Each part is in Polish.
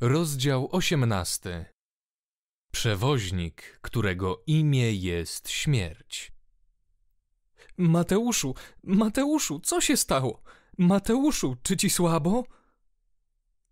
Rozdział 18. Przewoźnik, którego imię jest śmierć. Mateuszu, Mateuszu, co się stało? Mateuszu, czy ci słabo?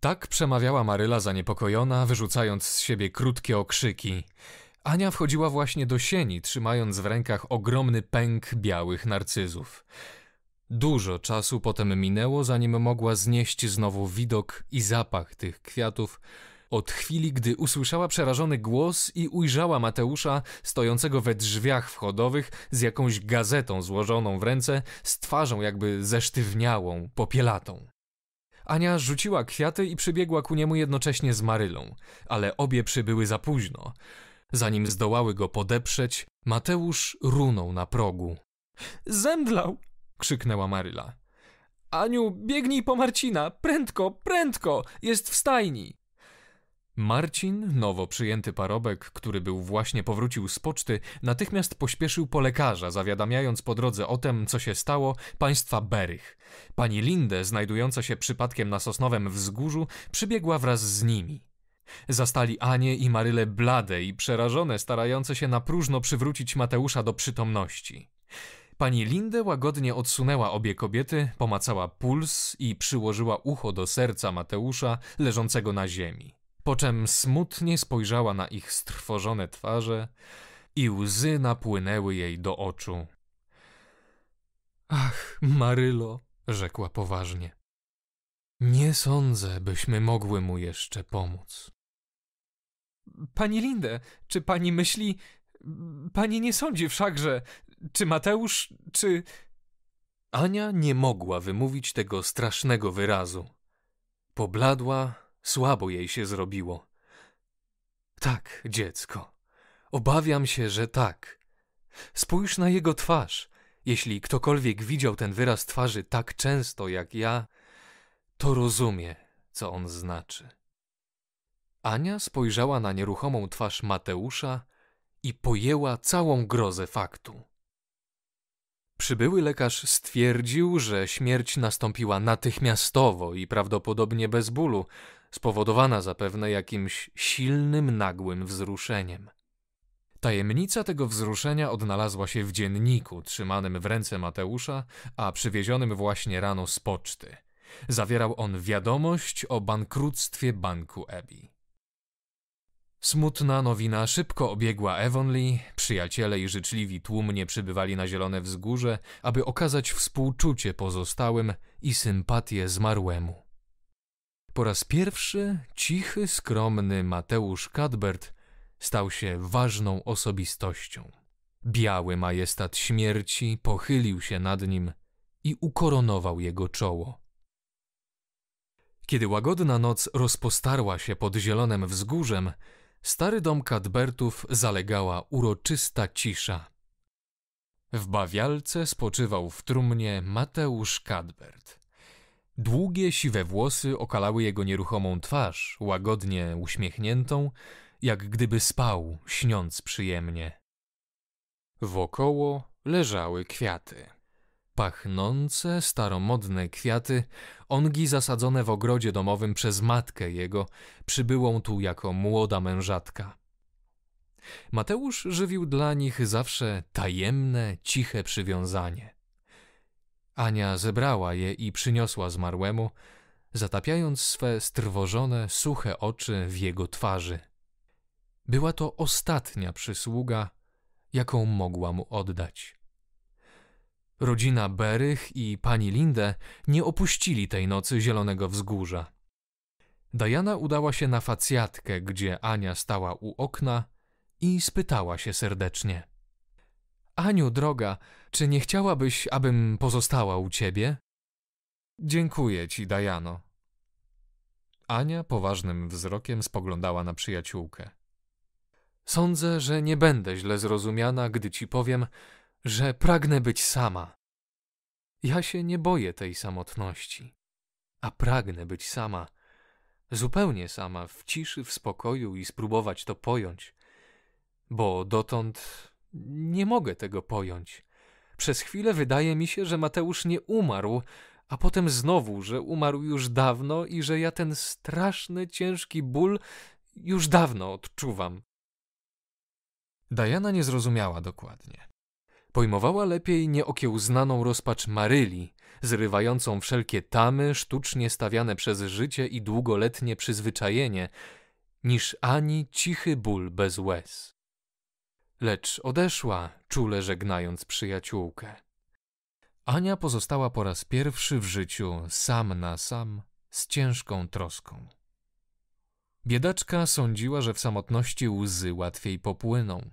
Tak przemawiała Maryla zaniepokojona, wyrzucając z siebie krótkie okrzyki. Ania wchodziła właśnie do sieni, trzymając w rękach ogromny pęk białych narcyzów. Dużo czasu potem minęło, zanim mogła znieść znowu widok i zapach tych kwiatów. Od chwili, gdy usłyszała przerażony głos i ujrzała Mateusza stojącego we drzwiach wchodowych z jakąś gazetą złożoną w ręce, z twarzą jakby zesztywniałą, popielatą. Ania rzuciła kwiaty i przybiegła ku niemu jednocześnie z Marylą, ale obie przybyły za późno. Zanim zdołały go podeprzeć, Mateusz runął na progu. Zemdlał! krzyknęła Maryla. Aniu, biegnij po Marcina! Prędko, prędko! Jest w stajni! Marcin, nowo przyjęty parobek, który był właśnie powrócił z poczty, natychmiast pośpieszył po lekarza, zawiadamiając po drodze o tym, co się stało, państwa Berych. Pani Lindę, znajdująca się przypadkiem na sosnowym wzgórzu, przybiegła wraz z nimi. Zastali Anię i Maryle blade i przerażone, starające się na próżno przywrócić Mateusza do przytomności. Pani Linde łagodnie odsunęła obie kobiety, pomacała puls i przyłożyła ucho do serca Mateusza leżącego na ziemi. Po czym smutnie spojrzała na ich strwożone twarze i łzy napłynęły jej do oczu. Ach, Marylo, rzekła poważnie. Nie sądzę, byśmy mogły mu jeszcze pomóc. Pani Linde, czy pani myśli. Pani nie sądzi wszakże, czy Mateusz, czy. Ania nie mogła wymówić tego strasznego wyrazu. Pobladła, słabo jej się zrobiło. Tak, dziecko. Obawiam się, że tak. Spójrz na jego twarz. Jeśli ktokolwiek widział ten wyraz twarzy tak często jak ja, to rozumie, co on znaczy. Ania spojrzała na nieruchomą twarz Mateusza i pojęła całą grozę faktu. Przybyły lekarz stwierdził, że śmierć nastąpiła natychmiastowo i prawdopodobnie bez bólu, spowodowana zapewne jakimś silnym, nagłym wzruszeniem. Tajemnica tego wzruszenia odnalazła się w dzienniku trzymanym w ręce Mateusza, a przywiezionym właśnie rano z poczty. Zawierał on wiadomość o bankructwie banku Ebi. Smutna nowina szybko obiegła Evonley, przyjaciele i życzliwi tłumnie przybywali na Zielone Wzgórze, aby okazać współczucie pozostałym i sympatię zmarłemu. Po raz pierwszy cichy, skromny Mateusz Cadbert stał się ważną osobistością. Biały majestat śmierci pochylił się nad nim i ukoronował jego czoło. Kiedy łagodna noc rozpostarła się pod zielonym wzgórzem, Stary dom Kadbertów zalegała uroczysta cisza. W bawialce spoczywał w trumnie Mateusz Kadbert. Długie siwe włosy okalały jego nieruchomą twarz, łagodnie uśmiechniętą, jak gdyby spał, śniąc przyjemnie. Wokoło leżały kwiaty. Pachnące, staromodne kwiaty, ongi zasadzone w ogrodzie domowym przez matkę jego, przybyłą tu jako młoda mężatka. Mateusz żywił dla nich zawsze tajemne, ciche przywiązanie. Ania zebrała je i przyniosła zmarłemu, zatapiając swe strwożone, suche oczy w jego twarzy. Była to ostatnia przysługa, jaką mogła mu oddać. Rodzina Berych i pani Linde nie opuścili tej nocy Zielonego Wzgórza. Diana udała się na facjatkę, gdzie Ania stała u okna i spytała się serdecznie. Aniu, droga, czy nie chciałabyś, abym pozostała u ciebie? Dziękuję ci, Dajano. Ania poważnym wzrokiem spoglądała na przyjaciółkę. Sądzę, że nie będę źle zrozumiana, gdy ci powiem, że pragnę być sama. Ja się nie boję tej samotności, a pragnę być sama, zupełnie sama, w ciszy, w spokoju i spróbować to pojąć, bo dotąd nie mogę tego pojąć. Przez chwilę wydaje mi się, że Mateusz nie umarł, a potem znowu, że umarł już dawno i że ja ten straszny, ciężki ból już dawno odczuwam. Dajana nie zrozumiała dokładnie. Pojmowała lepiej nieokiełznaną rozpacz Maryli, zrywającą wszelkie tamy sztucznie stawiane przez życie i długoletnie przyzwyczajenie, niż ani cichy ból bez łez. Lecz odeszła, czule żegnając przyjaciółkę. Ania pozostała po raz pierwszy w życiu sam na sam z ciężką troską. Biedaczka sądziła, że w samotności łzy łatwiej popłyną –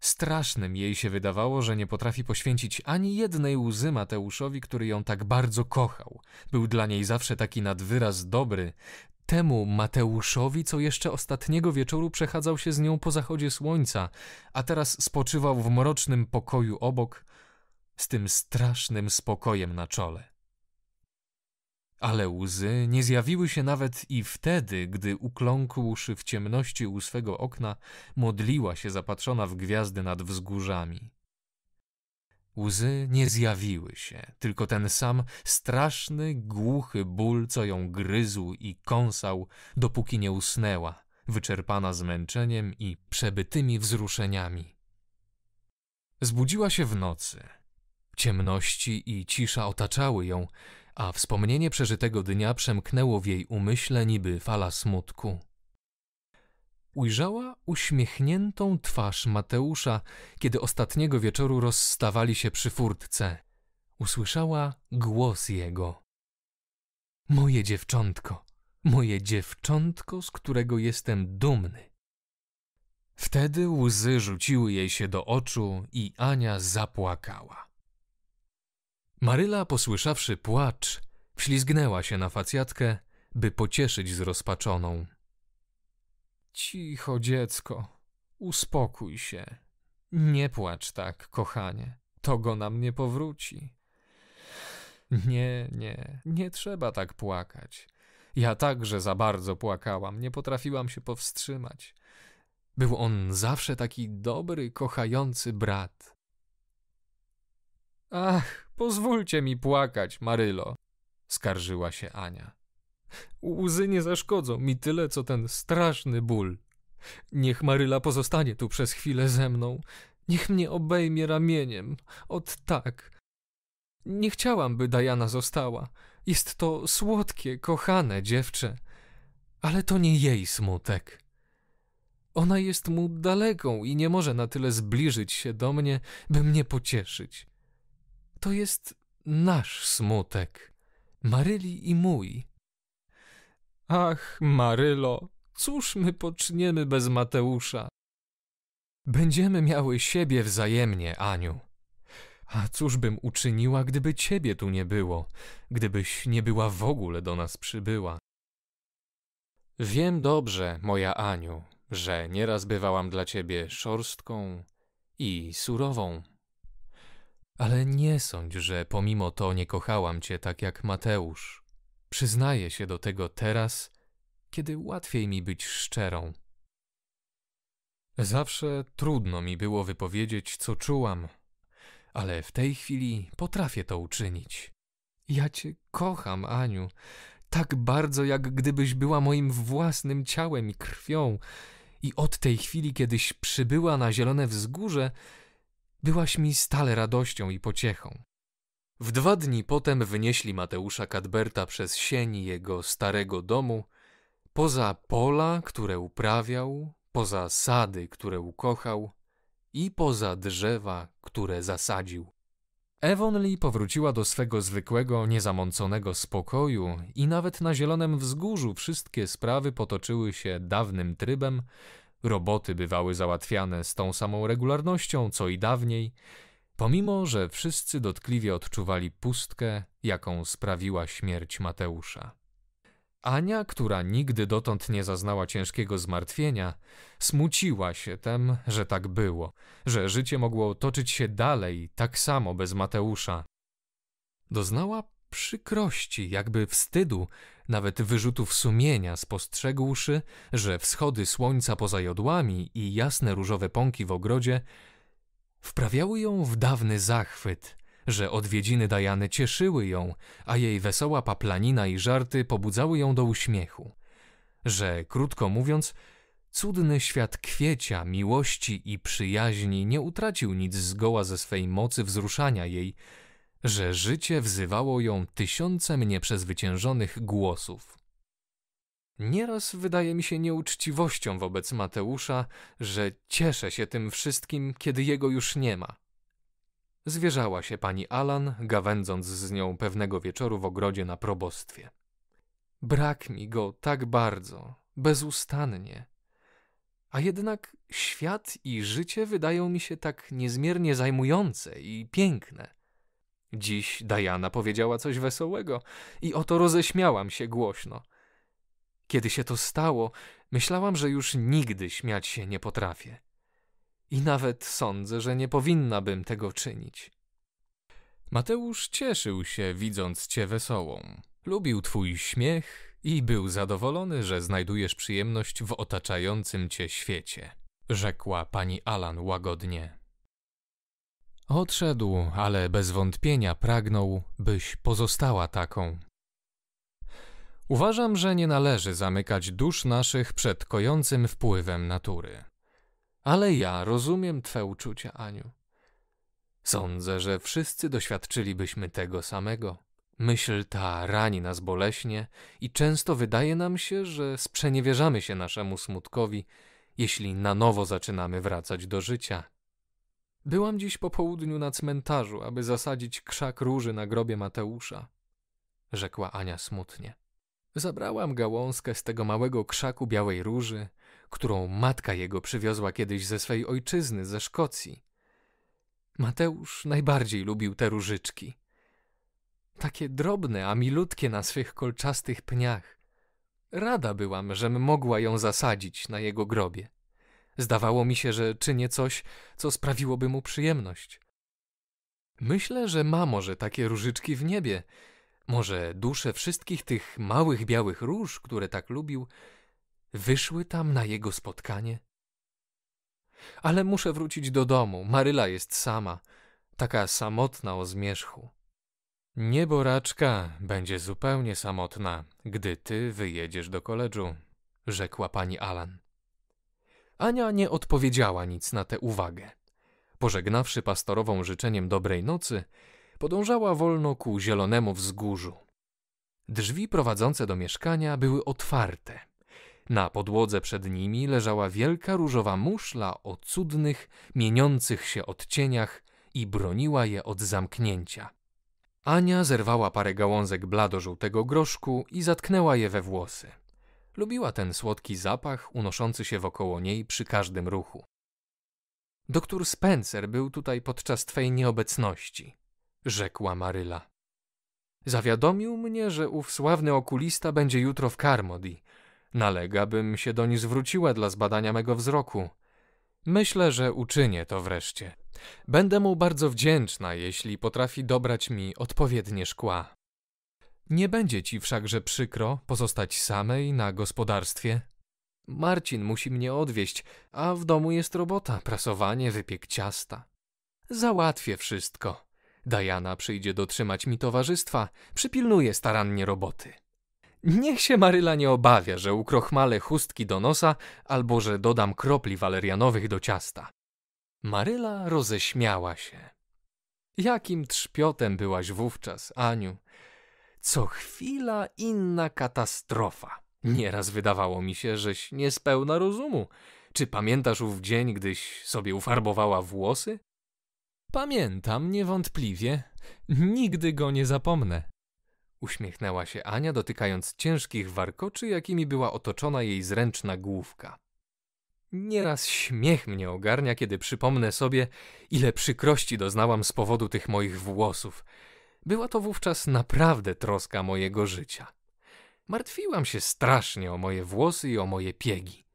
Strasznym jej się wydawało, że nie potrafi poświęcić ani jednej łzy Mateuszowi, który ją tak bardzo kochał. Był dla niej zawsze taki nadwyraz dobry. Temu Mateuszowi, co jeszcze ostatniego wieczoru przechadzał się z nią po zachodzie słońca, a teraz spoczywał w mrocznym pokoju obok, z tym strasznym spokojem na czole. Ale łzy nie zjawiły się nawet i wtedy, gdy ukląkłszy w ciemności u swego okna, modliła się zapatrzona w gwiazdy nad wzgórzami. Łzy nie zjawiły się, tylko ten sam straszny, głuchy ból, co ją gryzł i kąsał, dopóki nie usnęła, wyczerpana zmęczeniem i przebytymi wzruszeniami. Zbudziła się w nocy. Ciemności i cisza otaczały ją, a wspomnienie przeżytego dnia przemknęło w jej umyśle niby fala smutku. Ujrzała uśmiechniętą twarz Mateusza, kiedy ostatniego wieczoru rozstawali się przy furtce. Usłyszała głos jego. Moje dziewczątko, moje dziewczątko, z którego jestem dumny. Wtedy łzy rzuciły jej się do oczu i Ania zapłakała. Maryla, posłyszawszy płacz, wślizgnęła się na facjatkę, by pocieszyć zrozpaczoną. Cicho, dziecko, uspokój się. Nie płacz tak, kochanie, to go nam nie powróci. Nie, nie, nie trzeba tak płakać. Ja także za bardzo płakałam, nie potrafiłam się powstrzymać. Był on zawsze taki dobry, kochający brat. Ach, pozwólcie mi płakać, Marylo, skarżyła się Ania. Łzy nie zaszkodzą mi tyle, co ten straszny ból. Niech Maryla pozostanie tu przez chwilę ze mną. Niech mnie obejmie ramieniem. Ot tak. Nie chciałam, by Diana została. Jest to słodkie, kochane dziewczę. Ale to nie jej smutek. Ona jest mu daleką i nie może na tyle zbliżyć się do mnie, by mnie pocieszyć. To jest nasz smutek, Maryli i mój. Ach, Marylo, cóż my poczniemy bez Mateusza? Będziemy miały siebie wzajemnie, Aniu. A cóż bym uczyniła, gdyby ciebie tu nie było, gdybyś nie była w ogóle do nas przybyła? Wiem dobrze, moja Aniu, że nieraz bywałam dla ciebie szorstką i surową. Ale nie sądź, że pomimo to nie kochałam cię tak jak Mateusz. Przyznaję się do tego teraz, kiedy łatwiej mi być szczerą. Zawsze trudno mi było wypowiedzieć, co czułam, ale w tej chwili potrafię to uczynić. Ja cię kocham, Aniu, tak bardzo, jak gdybyś była moim własnym ciałem i krwią. I od tej chwili, kiedyś przybyła na zielone wzgórze, Byłaś mi stale radością i pociechą. W dwa dni potem wynieśli Mateusza Kadberta przez sień jego starego domu, poza pola, które uprawiał, poza sady, które ukochał i poza drzewa, które zasadził. Evonley powróciła do swego zwykłego, niezamąconego spokoju i nawet na zielonym wzgórzu wszystkie sprawy potoczyły się dawnym trybem, Roboty bywały załatwiane z tą samą regularnością, co i dawniej, pomimo że wszyscy dotkliwie odczuwali pustkę, jaką sprawiła śmierć Mateusza. Ania, która nigdy dotąd nie zaznała ciężkiego zmartwienia, smuciła się tem, że tak było, że życie mogło toczyć się dalej tak samo bez Mateusza. Doznała przykrości, jakby wstydu, nawet wyrzutów sumienia, spostrzegłszy, że wschody słońca poza jodłami i jasne różowe pąki w ogrodzie wprawiały ją w dawny zachwyt, że odwiedziny Dajany cieszyły ją, a jej wesoła paplanina i żarty pobudzały ją do uśmiechu, że, krótko mówiąc, cudny świat kwiecia, miłości i przyjaźni nie utracił nic zgoła ze swej mocy wzruszania jej, że życie wzywało ją tysiącem nieprzezwyciężonych głosów. Nieraz wydaje mi się nieuczciwością wobec Mateusza, że cieszę się tym wszystkim, kiedy jego już nie ma. Zwierzała się pani Alan, gawędząc z nią pewnego wieczoru w ogrodzie na probostwie. Brak mi go tak bardzo, bezustannie. A jednak świat i życie wydają mi się tak niezmiernie zajmujące i piękne. Dziś Diana powiedziała coś wesołego i oto roześmiałam się głośno. Kiedy się to stało, myślałam, że już nigdy śmiać się nie potrafię. I nawet sądzę, że nie powinna bym tego czynić. Mateusz cieszył się, widząc cię wesołą. Lubił twój śmiech i był zadowolony, że znajdujesz przyjemność w otaczającym cię świecie, rzekła pani Alan łagodnie. Odszedł, ale bez wątpienia pragnął, byś pozostała taką. Uważam, że nie należy zamykać dusz naszych przed kojącym wpływem natury. Ale ja rozumiem Twe uczucia, Aniu. Sądzę, że wszyscy doświadczylibyśmy tego samego. Myśl ta rani nas boleśnie i często wydaje nam się, że sprzeniewierzamy się naszemu smutkowi, jeśli na nowo zaczynamy wracać do życia – Byłam dziś po południu na cmentarzu, aby zasadzić krzak róży na grobie Mateusza, rzekła Ania smutnie. Zabrałam gałązkę z tego małego krzaku białej róży, którą matka jego przywiozła kiedyś ze swej ojczyzny, ze Szkocji. Mateusz najbardziej lubił te różyczki. Takie drobne, a milutkie na swych kolczastych pniach. Rada byłam, żem mogła ją zasadzić na jego grobie. Zdawało mi się, że czynię coś, co sprawiłoby mu przyjemność. Myślę, że ma może takie różyczki w niebie. Może dusze wszystkich tych małych białych róż, które tak lubił, wyszły tam na jego spotkanie. Ale muszę wrócić do domu. Maryla jest sama, taka samotna o zmierzchu. Nieboraczka będzie zupełnie samotna, gdy ty wyjedziesz do koledżu, rzekła pani Alan. Ania nie odpowiedziała nic na tę uwagę. Pożegnawszy pastorową życzeniem dobrej nocy, podążała wolno ku zielonemu wzgórzu. Drzwi prowadzące do mieszkania były otwarte. Na podłodze przed nimi leżała wielka różowa muszla o cudnych, mieniących się odcieniach i broniła je od zamknięcia. Ania zerwała parę gałązek blado-żółtego groszku i zatknęła je we włosy. Lubiła ten słodki zapach unoszący się wokoło niej przy każdym ruchu. Doktor Spencer był tutaj podczas twej nieobecności, rzekła Maryla. Zawiadomił mnie, że ów sławny okulista będzie jutro w Carmody. Nalega, bym się do niej zwróciła dla zbadania mego wzroku. Myślę, że uczynię to wreszcie. Będę mu bardzo wdzięczna, jeśli potrafi dobrać mi odpowiednie szkła. Nie będzie ci wszakże przykro pozostać samej na gospodarstwie. Marcin musi mnie odwieźć, a w domu jest robota, prasowanie, wypiek ciasta. Załatwię wszystko. Dajana przyjdzie dotrzymać mi towarzystwa, przypilnuje starannie roboty. Niech się Maryla nie obawia, że ukrochmalę chustki do nosa albo że dodam kropli walerianowych do ciasta. Maryla roześmiała się. Jakim trzpiotem byłaś wówczas, Aniu? Co chwila inna katastrofa. Nieraz wydawało mi się, żeś nie spełna rozumu. Czy pamiętasz ów dzień, gdyś sobie ufarbowała włosy? Pamiętam niewątpliwie. Nigdy go nie zapomnę. Uśmiechnęła się Ania, dotykając ciężkich warkoczy, jakimi była otoczona jej zręczna główka. Nieraz śmiech mnie ogarnia, kiedy przypomnę sobie, ile przykrości doznałam z powodu tych moich włosów. Była to wówczas naprawdę troska mojego życia. Martwiłam się strasznie o moje włosy i o moje piegi.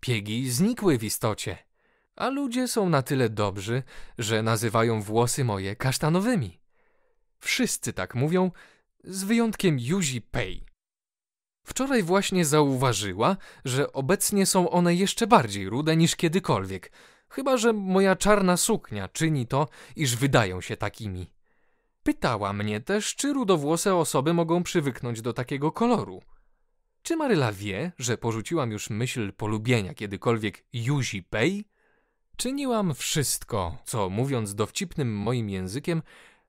Piegi znikły w istocie, a ludzie są na tyle dobrzy, że nazywają włosy moje kasztanowymi. Wszyscy tak mówią, z wyjątkiem Yuzi Pei. Wczoraj właśnie zauważyła, że obecnie są one jeszcze bardziej rude niż kiedykolwiek, chyba że moja czarna suknia czyni to, iż wydają się takimi. Pytała mnie też, czy rudowłose osoby mogą przywyknąć do takiego koloru. Czy Maryla wie, że porzuciłam już myśl polubienia kiedykolwiek Yuzi Pej? Czyniłam wszystko, co mówiąc dowcipnym moim językiem,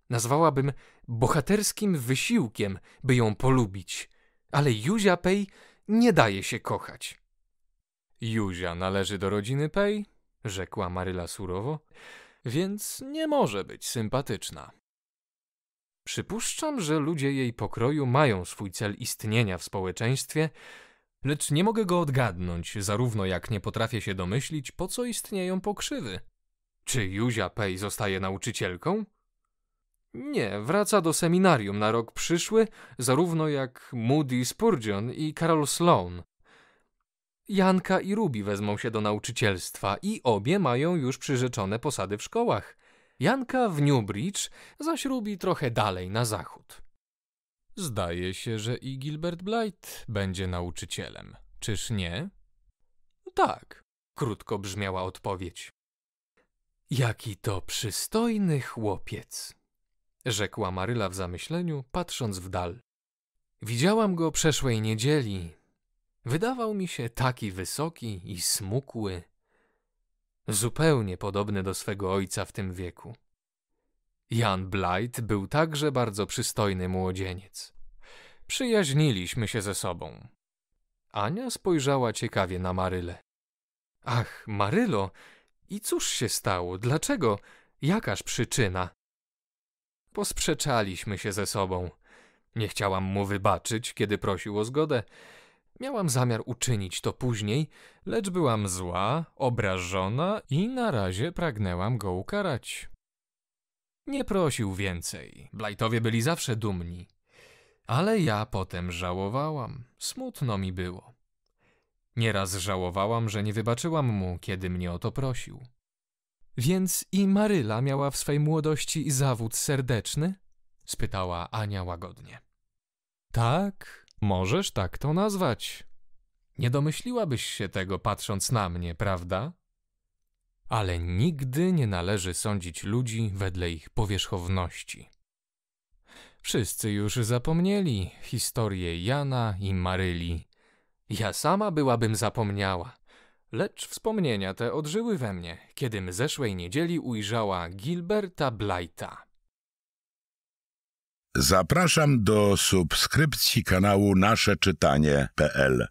nazwałabym bohaterskim wysiłkiem, by ją polubić. Ale Juzia Pej nie daje się kochać. Juzia należy do rodziny Pej, rzekła Maryla surowo, więc nie może być sympatyczna. Przypuszczam, że ludzie jej pokroju mają swój cel istnienia w społeczeństwie, lecz nie mogę go odgadnąć, zarówno jak nie potrafię się domyślić, po co istnieją pokrzywy. Czy Juzia Pej zostaje nauczycielką? Nie, wraca do seminarium na rok przyszły, zarówno jak Moody Spurgeon i Carol Sloan. Janka i Ruby wezmą się do nauczycielstwa i obie mają już przyrzeczone posady w szkołach. Janka w Newbridge zaś rubi trochę dalej na zachód. Zdaje się, że i Gilbert Blight będzie nauczycielem, czyż nie? Tak, krótko brzmiała odpowiedź. Jaki to przystojny chłopiec, rzekła Maryla w zamyśleniu, patrząc w dal. Widziałam go przeszłej niedzieli. Wydawał mi się taki wysoki i smukły zupełnie podobny do swego ojca w tym wieku. Jan Blight był także bardzo przystojny młodzieniec. Przyjaźniliśmy się ze sobą. Ania spojrzała ciekawie na Marylę. Ach, Marylo, i cóż się stało? Dlaczego? Jakaż przyczyna? Posprzeczaliśmy się ze sobą. Nie chciałam mu wybaczyć, kiedy prosił o zgodę, Miałam zamiar uczynić to później, lecz byłam zła, obrażona i na razie pragnęłam go ukarać. Nie prosił więcej. Blajtowie byli zawsze dumni. Ale ja potem żałowałam. Smutno mi było. Nieraz żałowałam, że nie wybaczyłam mu, kiedy mnie o to prosił. Więc i Maryla miała w swej młodości zawód serdeczny? spytała Ania łagodnie. Tak, Możesz tak to nazwać. Nie domyśliłabyś się tego patrząc na mnie, prawda? Ale nigdy nie należy sądzić ludzi wedle ich powierzchowności. Wszyscy już zapomnieli historię Jana i Maryli. Ja sama byłabym zapomniała. Lecz wspomnienia te odżyły we mnie, kiedym zeszłej niedzieli ujrzała Gilberta Blighta. Zapraszam do subskrypcji kanału nasze czytanie.pl